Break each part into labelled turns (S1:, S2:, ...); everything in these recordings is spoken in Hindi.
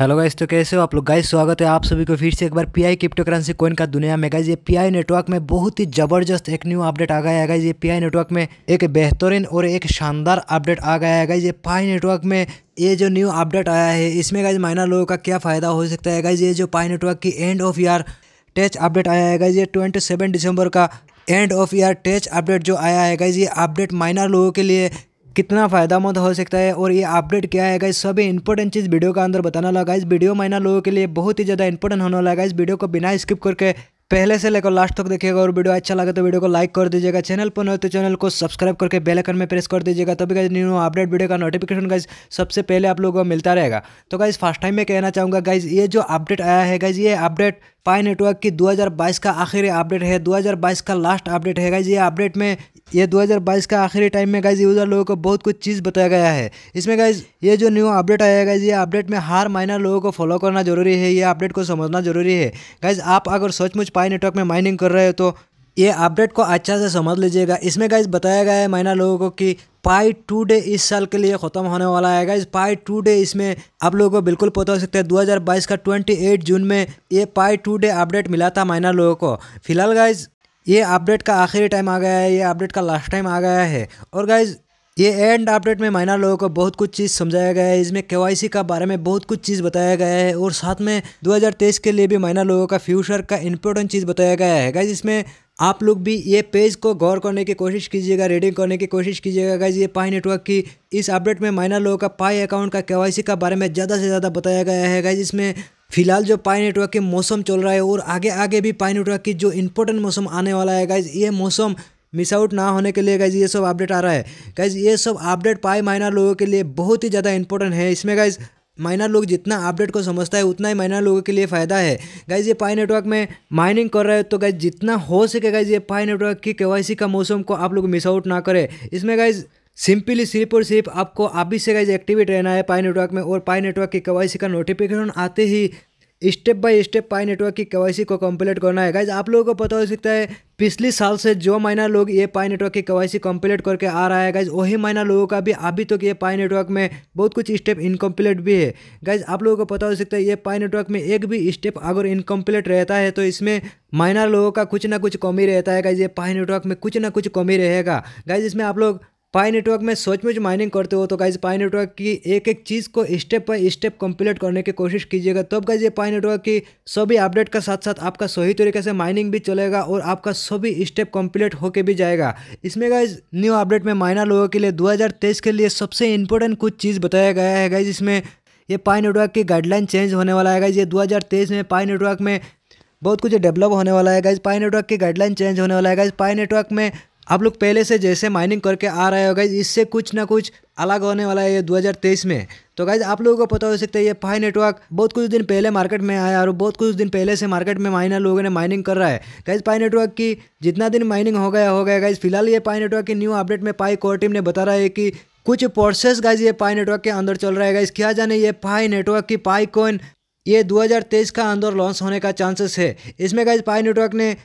S1: हेलो गाइस तो कैसे हो आप लोग गाइस स्वागत है आप सभी को फिर से एक बार पीआई क्रिप्टो करेंसी कोइन का दुनिया में गाइस ये पीआई नेटवर्क में बहुत ही जबरदस्त एक न्यू अपडेट आ गया है गाइस ये पीआई नेटवर्क में एक बेहतरीन और एक शानदार अपडेट आ गया है गाइस ये पाई नेटवर्क में ये जो न्यू अपडेट आया है इसमें गाइज माइनर लोगों का क्या फ़ायदा हो सकता है गाइज ये जो पाई नेटवर्क की end of year tech update आया है गाइज ये ट्वेंटी सेवन दिसंबर का end of year tech update जो आया है गाइज ये अपडेट माइनर लोगों के लिए कितना फ़ायदा मंद हो सकता है और ये अपडेट क्या है गाइस सभी इंपॉर्टेंट चीज़ वीडियो का अंदर बताना लगा इस वीडियो में ना लोगों के लिए बहुत ही ज़्यादा इंपॉर्टेंट होने लगा इस वीडियो को बिना स्किप करके पहले से लेकर लास्ट तक देखिएगा और वीडियो अच्छा लगे तो वीडियो को लाइक कर दीजिएगा चैनल पर नए तो चैनल को सब्सक्राइब करके बेल आइकन में प्रेस कर दीजिएगा तभी गाइज न्यू अपडेट वीडियो का नोटिफिकेशन गाइज सबसे पहले आप लोगों को मिलता रहेगा तो गाइज फर्स्ट टाइम मैं कहना चाहूँगा गाइज ये जो अपडेट आया है गाइज ये अपडेट पाई नेटवर्क की 2022 का आखिरी अपडेट है 2022 का लास्ट अपडेट है गाइज ये अपडेट में ये 2022 का आखिरी टाइम में गाइज यूज़र लोगों को बहुत कुछ चीज़ बताया गया है इसमें गाइज ये जो न्यू अपडेट आया है गाइज ये अपडेट में हर माइनर लोगों को फॉलो करना जरूरी है ये अपडेट को समझना जरूरी है गाइज आप अगर सचमुच पाई नेटवर्क में माइनिंग कर रहे हो तो ये अपडेट को अच्छा से समझ लीजिएगा इसमें गाइज बताया गया है मायना लोगों को कि पाई टू डे इस साल के लिए ख़त्म होने वाला है गाइज पाई टू डे इसमें आप लोगों को बिल्कुल पता हो सकता है 2022 का 28 जून में ये पाई टू डे अपडेट मिला था मायना लोगों को फिलहाल गाइज ये अपडेट का आखिरी टाइम आ गया है ये अपडेट का लास्ट टाइम आ गया है और गाइज ये एंड अपडेट में माइनर लोगों को बहुत कुछ चीज़ समझाया गया है इसमें के का बारे में बहुत कुछ चीज़ बताया गया है और साथ में 2023 के लिए भी माइनर लोगों का फ्यूचर का इंपॉर्टेंट चीज़ बताया गया है गाइज इसमें आप लोग भी ये पेज को गौर करने की कोशिश कीजिएगा रीडिंग करने की कोशिश कीजिएगा गाइज ये पाई नेटवर्क की इस अपडेट में माइनर लोगों का पाई अकाउंट का के का बारे में ज़्यादा से ज़्यादा बताया गया है गाइज इसमें फिलहाल जो पाई नेटवर्क के मौसम चल रहा है और आगे आगे भी पाई नेटवर्क की जो इम्पोर्टेंट मौसम आने वाला है गाइज ये मौसम मिस आउट ना होने के लिए गाइज ये सब अपडेट आ रहा है गाइज ये सब अपडेट पाए माइनर लोगों के लिए बहुत ही ज़्यादा इंपॉर्टेंट है इसमें गाइज माइनर लोग जितना अपडेट को समझता है उतना ही माइनर लोगों के लिए फ़ायदा है गाइज ये पाई नेटवर्क में माइनिंग कर रहे हो तो गाइज जितना हो सके गाइज ये पाई नेटवर्क की केवाईसी का मौसम को आप लोग मिस आउट ना करें इसमें गाइज सिंपली सिर्फ और सिर्फ आपको अभी से गाइज एक्टिवेट रहना है पाई नेटवर्क में और पाई नेटवर्क की केवाईसी का नोटिफिकेशन आते ही step by step Pi network की केवाईसी को कंप्लीट करना है गाइज आप लोगों को पता हो सकता है पिछले साल से जो महीना लोग ये पाई नेटवर्क की केवाईसी कंप्लीट करके आ रहा है गाइज वही महीना लोगों का भी अभी तक तो ये पाई नेटवर्क में बहुत कुछ स्टेप इनकम्प्लीट भी है गाइज आप लोगों को पता हो सकता है ये पाई नेटवर्क में एक भी स्टेप अगर इनकम्प्लीट रहता है तो इसमें माइनर लोगों का कुछ ना कुछ कमी रहता है गाइज ये पाई नेटवर्क में कुछ ना कुछ कमी रहेगा गाइज इसमें आप लोग पाई नेटवर्क में सोच में जो माइनिंग करते हो तो गाइज पाई नेटवर्क की एक एक चीज़ को स्टेप बाई स्टेप कंप्लीट करने की कोशिश कीजिएगा तब तो गाइज ये पाई नेटवर्क की सभी अपडेट के साथ साथ आपका सही तरीके से माइनिंग भी चलेगा और आपका सभी स्टेप कंप्लीट होके भी जाएगा इसमें गाइज न्यू अपडेट में माइनर लोगों के लिए दो के लिए सबसे इंपॉर्टेंट कुछ चीज़ बताया गया है गाइज इसमें ये पाई नेटवर्क की गाइडलाइन चेंज होने वाला है गाइज ये दो में पाई नेटवर्क में बहुत कुछ डेवलप होने वाला है गाइज पाई नेटवर्क की गाइडलाइन चेंज होने वाला है गाइज पाई नेटवर्क में आप लोग पहले से जैसे माइनिंग करके आ रहे हो गाइज इससे कुछ ना कुछ अलग होने वाला है ये 2023 में तो गाइज आप लोगों को पता हो सकता है ये पाई नेटवर्क बहुत कुछ दिन पहले मार्केट में आया और बहुत कुछ दिन पहले से मार्केट में माइनर लोगों ने माइनिंग कर रहा है गाइज पाई नेटवर्क की जितना दिन माइनिंग हो गया हो गया गाइज फिलहाल ये पाई नेटवर्क की न्यू अपडेट में पाई कोर टीम ने बता रहा है कि कुछ प्रोसेस गाइज ये पाई नेटवर्क के अंदर चल रहा है गाइज क्या जाने ये पाई नेटवर्क की पाई कोइन ये 2023 का अंदर लॉन्च होने का चांसेस है इसमें गाइज पाई नेटवर्क ने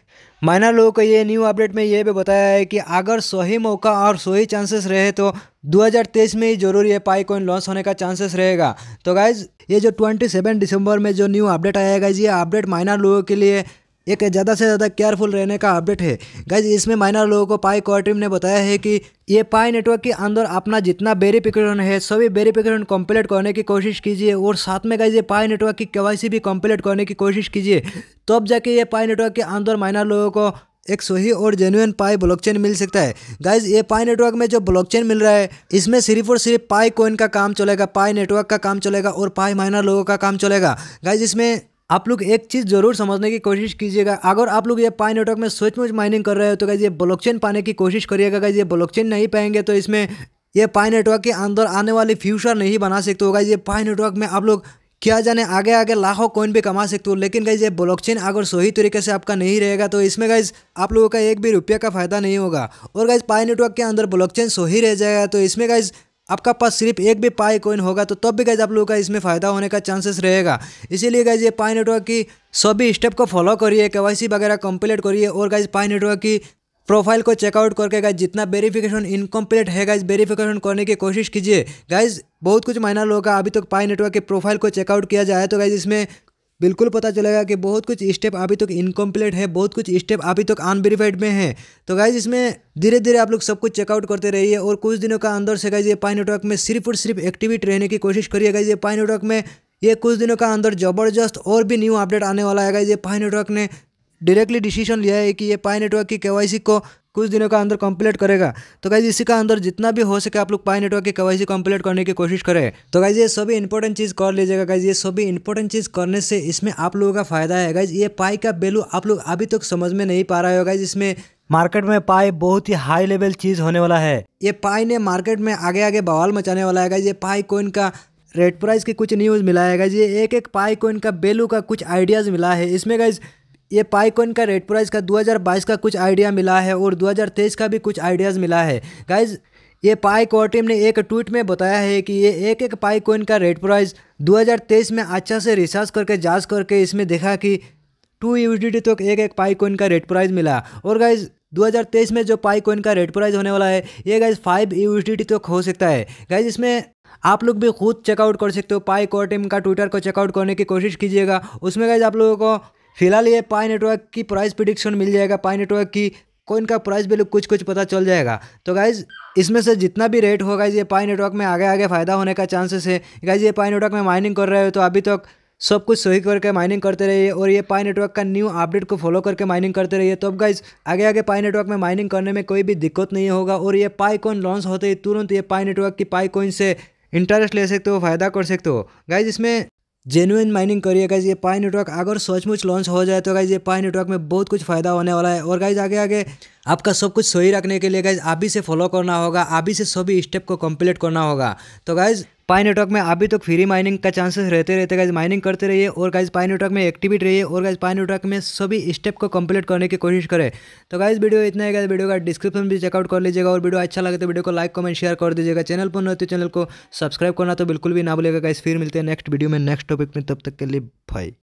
S1: माइनर लोगों को ये न्यू अपडेट में ये भी बताया है कि अगर सही मौका और सही चांसेस रहे तो 2023 में ही जरूरी है पाई कॉइन लॉन्च होने का चांसेस रहेगा तो गाइज ये जो 27 दिसंबर में जो न्यू अपडेट आया है गाइज ये अपडेट माइनर लोगों के लिए एक ज़्यादा से ज़्यादा केयरफुल रहने का अपडेट है गाइज इसमें माइनर लोगों को पाई कोर्ट्रीम ने बताया है कि ये पाई नेटवर्क के अंदर अपना जितना वेरिफिकेशन है सभी वेरिफिकेशन कंप्लीट करने की कोशिश कीजिए और साथ में गाइज ये पाई नेटवर्क की केवासी भी कम्प्लीट करने की कोशिश कीजिए तब जाके ये पाई नेटवर्क के अंदर माइनर लोगों को एक सही और जेन्यून पाई ब्लॉकचेन मिल सकता है गाइज ये पाई नेटवर्क में जो ब्लॉकचेन मिल रहा है इसमें सिर्फ और सिर्फ पाई कोइन का काम चलेगा पाई नेटवर्क का काम चलेगा और पाई माइनर लोगों का काम चलेगा गाइज इसमें आप लोग एक चीज़ जरूर समझने की कोशिश कीजिएगा अगर आप लोग ये पाई नेटवर्क में सचमुच माइनिंग कर रहे हो तो कहीं ये ब्लॉकचेन पाने की कोशिश करिएगा कहीं ये ब्लॉकचेन नहीं पाएंगे तो इसमें ये पाई नेटवर्क के अंदर आने वाले फ्यूचर नहीं बना सकते होगा ये पाई नेटवर्क में आप लोग क्या जाने आगे आगे लाखों कोइन भी कमा सकते हो लेकिन गाइज ये ब्लॉकचेन अगर सही तरीके से आपका नहीं रहेगा तो इसमें गाइज आप लोगों का एक भी रुपया का फायदा नहीं होगा और गाइज पाई नेटवर्क के अंदर ब्लॉकचेन सही रह जाएगा तो इसमें गाइज आपका पास सिर्फ एक भी पाई कॉइन होगा तो तब भी गैज आप लोगों का इसमें फ़ायदा होने का चांसेस रहेगा इसीलिए गैज ये पाई नेटवर्क की सभी स्टेप को फॉलो करिए के वगैरह कंप्लीट करिए और गैज पाई नेटवर्क की प्रोफाइल को चेकआउट करके गाइज जितना वेरिफिकेशन इनकम्प्लीट है गाइज वेरिफिकेशन करने की कोशिश कीजिए गाइज बहुत कुछ मायना लोगों का अभी तक तो पाई नेटवर्क के प्रोफाइल को चेकआउट किया जाए तो गाइज इसमें बिल्कुल पता चलेगा कि बहुत कुछ स्टेप अभी तक तो इनकम्प्लीट है बहुत कुछ स्टेप अभी तक तो अनवेरीफाइड में है तो गाइज इसमें धीरे धीरे आप लोग सब कुछ चेकआउट करते रहिए और कुछ दिनों का अंदर से गाइज ये पाई नेटवर्क में सिर्फ और सिर्फ एक्टिविट रहने की कोशिश करिए गाइज ये पाई नेटवर्क में ये कुछ दिनों का अंदर जबरदस्त और भी न्यू अपडेट आने वाला है गाइज ये पाई नेटवर्क ने डायरेक्टली डिसीजन लिया है कि ये पाई नेटवर्क की के को कुछ दिनों का अंदर कंप्लीट करेगा तो गाइज इसी का अंदर जितना भी हो सके आप लोग पाई नेटवर्क के कवाइसी कंप्लीट करने की कोशिश करें तो गाइज ये सभी इंपॉर्टेंट चीज़ कर लीजिएगा गाइज ये सभी इंपॉर्टेंट चीज़ करने से इसमें आप लोगों का फायदा है गाइज ये पाई का वैल्यू आप लोग अभी तक समझ में नहीं पा रहे हो गाइज इसमें मार्केट में पाई बहुत ही हाई लेवल चीज़ होने वाला है ये पाई ने मार्केट में आगे आगे बवाल मचाने वाला है गाइज ये पाई कोइन का रेट प्राइस की कुछ न्यूज़ मिला है गाइज ये एक एक पाई कोइन का बेलू का कुछ आइडियाज़ मिला है इसमें गाइज ये पाईकॉइन का रेट प्राइस का 2022 का कुछ आइडिया मिला है और 2023 का भी कुछ आइडियाज़ मिला है गाइज ये पाई टीम ने एक ट्वीट में बताया है कि ये एक एक पाई कोइन का रेट प्राइस 2023 में अच्छा से रिसर्च करके जांच करके इसमें देखा कि टू यू तक तो एक एक पाई कोइन का रेट प्राइस मिला और गाइज 2023 में जो पाई कोइन का रेट प्राइस होने वाला है ये गाइज फाइव यू तक हो सकता है गाइज इसमें आप लोग भी खुद चेकआउट कर सकते हो पाई कोटिम का ट्विटर को चेकआउट करने की कोशिश कीजिएगा उसमें गाइज आप लोगों को फिलहाल ये पाई नेटवर्क की प्राइस प्रिडिक्शन मिल जाएगा पाई नेटवर्क की कोइन का प्राइस वैल्यू कुछ कुछ पता चल जाएगा तो गाइज इसमें से जितना भी रेट होगा ये पाई नेटवर्क में आगे आगे फ़ायदा होने का चांसेस है गाइज ये पाई नेटवर्क में माइनिंग कर रहे हो तो अभी तक सब कुछ सही करके माइनिंग करते रहिए और ये पाई नेटवर्क का न्यू अपडेट को फॉलो करके माइनिंग करते रहिए तो अब गाइज आगे आगे पाई नेटवर्क में माइनिंग करने में कोई भी दिक्कत नहीं होगा और ये पाई कॉइन लॉन्च होते ही तुरंत ये पाई नेटवर्क की पाई कॉइन से इंटरेस्ट ले सकते हो फ़ायदा कर सकते हो गाइज इसमें जेनुइन माइनिंग करिए गाइज ये पाई नेटवर्क अगर सचमुच लॉन्च हो जाए तो गाइज ये पाई नेटवर्क में बहुत कुछ फायदा होने वाला है और गाइज आगे आगे आपका सब कुछ सही रखने के लिए गाइज अभी से फॉलो करना होगा अभी से सभी स्टेप को कंप्लीट करना होगा तो गाइज पाई नेटवर्क में अभी तक तो फ्री माइनिंग का चांसेस रहते रहते गाइज माइनिंग करते रहिए और गाइज पाई नेटवर्क में एक्टिविट रहिए और गाइज पाई नेटवर्क में सभी स्टेप को कंप्लीट करने की कोशिश करें तो गाइज वीडियो इतना है गाइज वीडियो का डिस्क्रिप्शन भी चेकआउट कर लीजिएगा और वीडियो अच्छा लगे तो वीडियो को लाइक कमेंट शेयर कर दीजिएगा चैनल पर न तो चैनल को सब्सक्राइब करना तो बिल्कुल भी ना भूलेगा गाइज फिर मिलते हैं नेक्स्ट वीडियो में नेक्स्ट टॉपिक में तब तक के लिए भाई